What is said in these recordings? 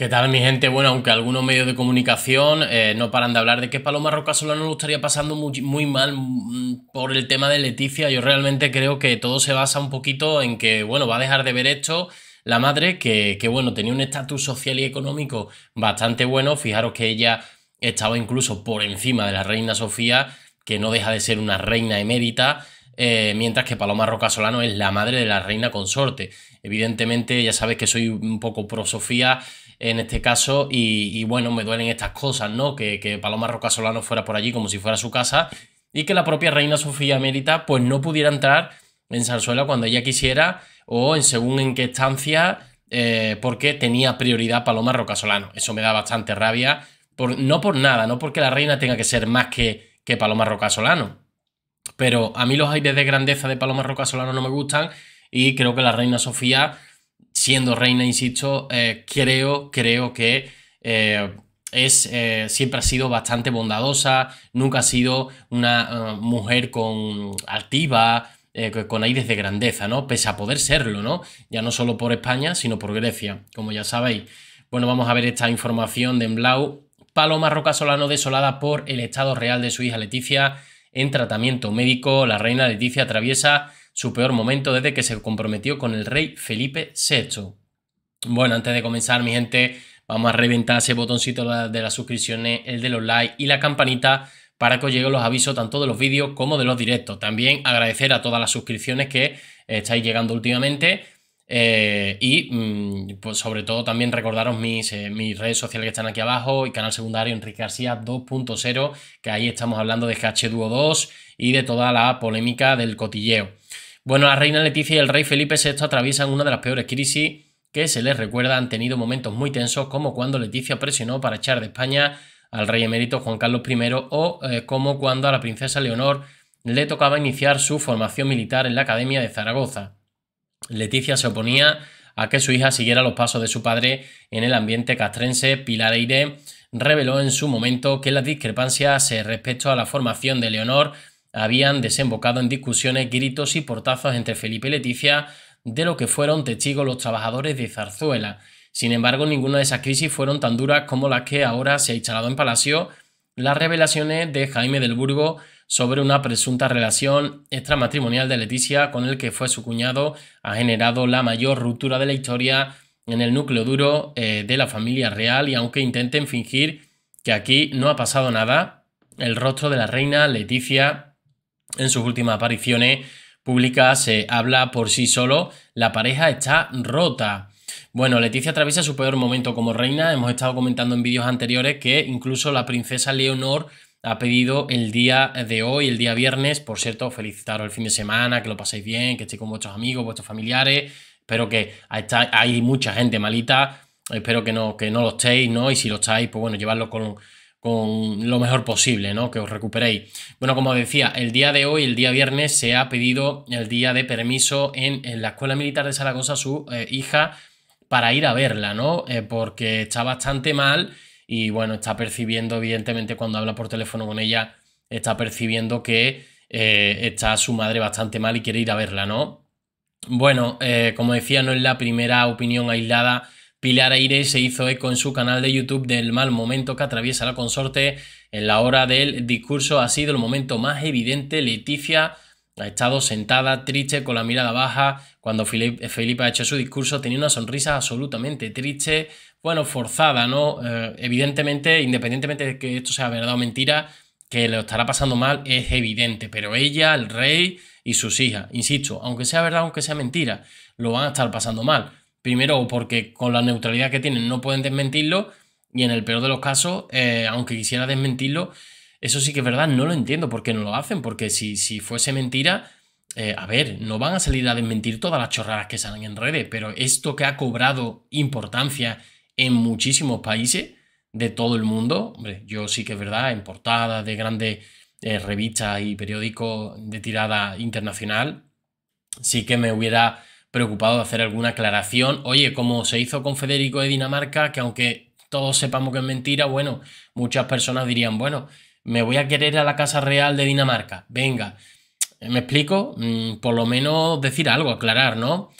¿Qué tal mi gente? Bueno, aunque algunos medios de comunicación eh, no paran de hablar de que Paloma Roca Solano lo estaría pasando muy, mal mm, por el tema de Leticia, yo realmente creo que todo se basa un poquito en que, bueno, va a dejar de ver esto la madre, que, bueno, tenía un estatus social y económico bastante bueno, fijaros que ella estaba incluso por encima de la reina Sofía, que no deja de ser una reina emérita, eh, mientras que Paloma Roca Solano es la madre de la reina consorte. Evidentemente, ya sabes que soy un poco pro Sofía, en este caso, y, bueno, me duelen estas cosas, ¿no? Que, Paloma Roca Solano fuera por allí como si fuera su casa y que la propia reina Sofía Mérita pues no pudiera entrar en Zarzuela cuando ella quisiera o en según en qué estancia eh, porque tenía prioridad Paloma Solano. Eso me da bastante rabia, por, no por nada, no porque la reina tenga que ser más que, que Paloma Solano, pero a mí los aires de grandeza de Paloma Roca Solano no me gustan y creo que la reina Sofía siendo reina, insisto, eh, creo, creo que eh, es, eh, siempre ha sido bastante bondadosa, nunca ha sido una mujer con altiva, con aires de grandeza, ¿no? Pese a poder serlo, ¿no? Ya no solo por España, sino por Grecia, como ya sabéis. Bueno, vamos a ver esta información de Emblau. Paloma Roca Solano desolada por el estado real de su hija Leticia en tratamiento médico. La reina Leticia atraviesa su peor momento desde que se comprometió con el rey Felipe VI. Bueno, antes de comenzar, mi gente, vamos a reventar ese botoncito de las suscripciones, el de los likes y la campanita para que os lleguen los avisos tanto de los vídeos como de los directos. También agradecer a todas las suscripciones que estáis llegando últimamente. Eh, y mm, pues sobre todo también recordaros mis, eh, mis, redes sociales que están aquí abajo y canal secundario Enrique García 2.0, que ahí estamos hablando de GH Duo 2 y de toda la polémica del cotilleo. Bueno, la reina Leticia y el rey Felipe VI atraviesan una de las peores crisis que se les recuerda han tenido momentos muy tensos como cuando Leticia presionó para echar de España al rey emérito Juan Carlos I o eh, como cuando a la princesa Leonor le tocaba iniciar su formación militar en la Academia de Zaragoza. Leticia se oponía a que su hija siguiera los pasos de su padre en el ambiente castrense. Pilar Eire reveló en su momento que las discrepancias respecto a la formación de Leonor habían desembocado en discusiones, gritos y portazos entre Felipe y Leticia de lo que fueron testigos los trabajadores de Zarzuela. Sin embargo, ninguna de esas crisis fueron tan duras como las que ahora se ha instalado en Palacio las revelaciones de Jaime del Burgo sobre una presunta relación extramatrimonial de Leticia con el que fue su cuñado ha generado la mayor ruptura de la historia en el núcleo duro eh, de la familia real y aunque intenten fingir que aquí no ha pasado nada, el rostro de la reina Leticia en sus últimas apariciones públicas se habla por sí solo, la pareja está rota. Bueno, Leticia atraviesa su peor momento como reina. Hemos estado comentando en vídeos anteriores que incluso la princesa Leonor ha pedido el día de hoy, el día viernes, por cierto, felicitaros el fin de semana, que lo paséis bien, que estéis con vuestros amigos, vuestros familiares. Espero que hay mucha gente malita, espero que no, que no lo estéis, ¿no? Y si lo estáis, pues bueno, llevarlo con, con lo mejor posible, ¿no? Que os recuperéis. Bueno, como decía, el día de hoy, el día viernes, se ha pedido el día de permiso en, la Escuela Militar de Zaragoza su eh, hija para ir a verla, ¿no? Eh, porque está bastante mal y bueno, está percibiendo, evidentemente, cuando habla por teléfono con ella, está percibiendo que eh, está su madre bastante mal y quiere ir a verla, ¿no? Bueno, como decía, no es la primera opinión aislada Pilar Aire se hizo eco en su canal de YouTube del mal momento que atraviesa la consorte en la hora del discurso. Ha sido el momento más evidente. Leticia ha estado sentada, triste, con la mirada baja. Cuando Felipe ha hecho su discurso, tenía una sonrisa absolutamente triste, bueno, forzada, ¿no? Eh, evidentemente, independientemente de que esto sea verdad o mentira, que lo estará pasando mal es evidente. Pero ella, el rey y sus hijas, insisto, aunque sea verdad, aunque sea mentira, lo van a estar pasando mal Primero, porque con la neutralidad que tienen no pueden desmentirlo. Y en el peor de los casos, eh, aunque quisiera desmentirlo, eso sí que es verdad, no lo entiendo por qué no lo hacen. Porque si, fuese mentira, eh, a ver, no van a salir a desmentir todas las chorradas que salen en redes. Pero esto que ha cobrado importancia en muchísimos países de todo el mundo, yo sí que es verdad, en portadas de grandes eh, revistas y periódicos de tirada internacional, sí que me hubiera preocupado de hacer alguna aclaración. Oye, como se hizo con Federico de Dinamarca, que aunque todos sepamos que es mentira, bueno, muchas personas dirían, bueno, me voy a querer a la Casa Real de Dinamarca, venga. ¿Me explico? Mm, por lo menos decir algo, aclarar, ¿no?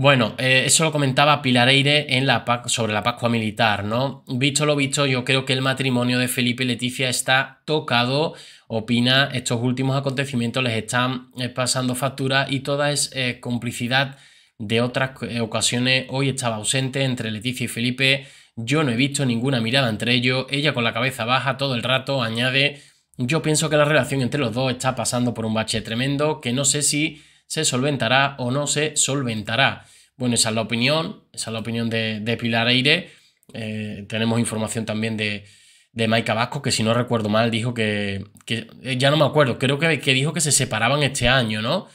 Bueno, eh, eso lo comentaba Pilareire en la, sobre la Pascua Militar, ¿no? Visto lo visto, yo creo que el matrimonio de Felipe y Leticia está tocado, opina, estos últimos acontecimientos les están eh, pasando factura y toda es eh, complicidad de otras ocasiones. Hoy estaba ausente entre Leticia y Felipe, yo no he visto ninguna mirada entre ellos, ella con la cabeza baja todo el rato, añade, yo pienso que la relación entre los dos está pasando por un bache tremendo, que no sé si se solventará o no se solventará. Bueno, esa es la opinión, esa es la opinión de, Pilar Aire. Eh, tenemos información también de, de Mike Vasco, que si no recuerdo mal, dijo que, eh, ya no me acuerdo, creo que, que, dijo que se separaban este año, ¿no?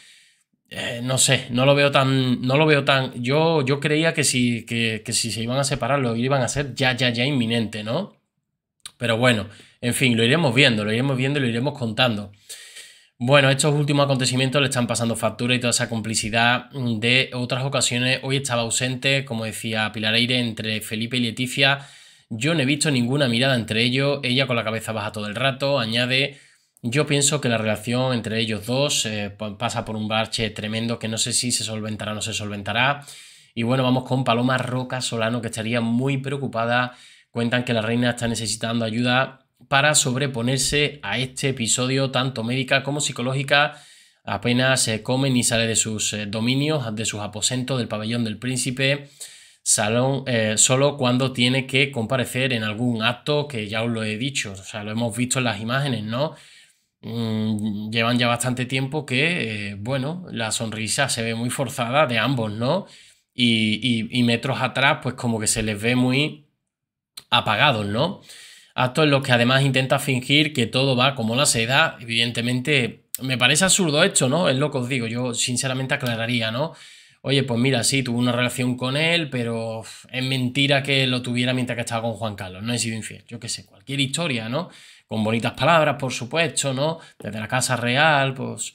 Eh, no sé, no lo veo tan, no lo veo tan, yo, yo creía que si, si se iban a separar lo iban a ser ya, ya, ya inminente, ¿no? Pero bueno, en fin, lo iremos viendo, lo iremos viendo y lo iremos contando. Bueno, estos últimos acontecimientos le están pasando factura y toda esa complicidad de otras ocasiones. Hoy estaba ausente, como decía Pilar Aire, entre Felipe y Leticia. Yo no he visto ninguna mirada entre ellos, ella con la cabeza baja todo el rato, añade, yo pienso que la relación entre ellos dos eh, pasa por un barche tremendo que no sé si se solventará o no se solventará. Y bueno, vamos con Paloma Roca Solano, que estaría muy preocupada. Cuentan que la reina está necesitando ayuda para sobreponerse a este episodio tanto médica como psicológica. Apenas se come ni sale de sus eh, dominios, de sus aposentos, del pabellón del príncipe, salón, eh, solo cuando tiene que comparecer en algún acto que ya os lo he dicho, o sea, lo hemos visto en las imágenes, ¿no? Mm, llevan ya bastante tiempo que, eh, bueno, la sonrisa se ve muy forzada de ambos, ¿no? Y, y metros atrás, pues como que se les ve muy apagados, ¿no? actos en los que además intenta fingir que todo va como la seda, evidentemente me parece absurdo esto, ¿no? Es lo que os digo, yo sinceramente aclararía, ¿no? Oye, pues mira, sí, tuve una relación con él, pero es mentira que lo tuviera mientras que estaba con Juan Carlos, no he sido infiel, yo qué sé, cualquier historia, ¿no? Con bonitas palabras, por supuesto, ¿no? Desde la casa real, pues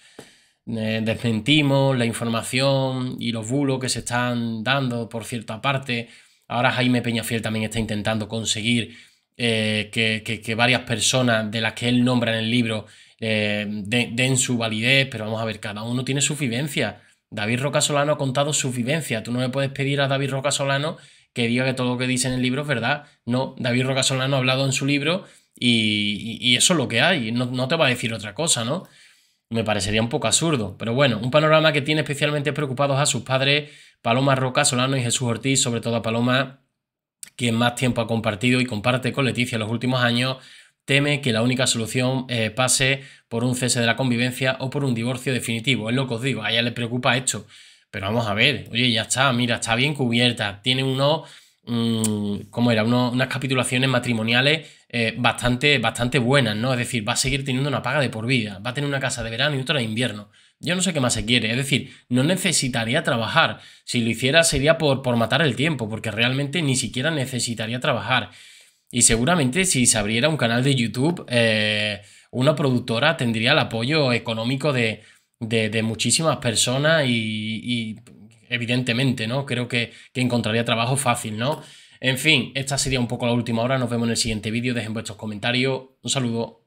eh, desmentimos la información y los bulos que se están dando por cierta parte. Ahora Jaime Peñafiel también está intentando conseguir eh, que, varias personas de las que él nombra en el libro eh, den su validez, pero vamos a ver, cada uno tiene su vivencia. David Roca Solano ha contado su vivencia. Tú no me puedes pedir a David Roca Solano que diga que todo lo que dice en el libro es verdad. No, David Roca Solano ha hablado en su libro y, eso es lo que hay. No, no te va a decir otra cosa, ¿no? Me parecería un poco absurdo. Pero bueno, un panorama que tiene especialmente preocupados a sus padres, Paloma Roca Solano y Jesús Ortiz, sobre todo a Paloma quien más tiempo ha compartido y comparte con Leticia en los últimos años, teme que la única solución eh, pase por un cese de la convivencia o por un divorcio definitivo. Es lo que os digo, a ella le preocupa esto. Pero vamos a ver, oye, ya está, mira, está bien cubierta, tiene uno. Mm, ¿cómo era? unas capitulaciones matrimoniales eh, bastante, bastante buenas, ¿no? Es decir, va a seguir teniendo una paga de por vida, va a tener una casa de verano y otra de invierno. Yo no sé qué más se quiere, es decir, no necesitaría trabajar. Si lo hiciera sería por, por matar el tiempo, porque realmente ni siquiera necesitaría trabajar. Y seguramente si se abriera un canal de YouTube, eh, una productora tendría el apoyo económico de, muchísimas personas y, evidentemente, ¿no? Creo que, encontraría trabajo fácil, ¿no? En fin, esta sería un poco la última hora. Nos vemos en el siguiente vídeo. Dejen vuestros comentarios. Un saludo.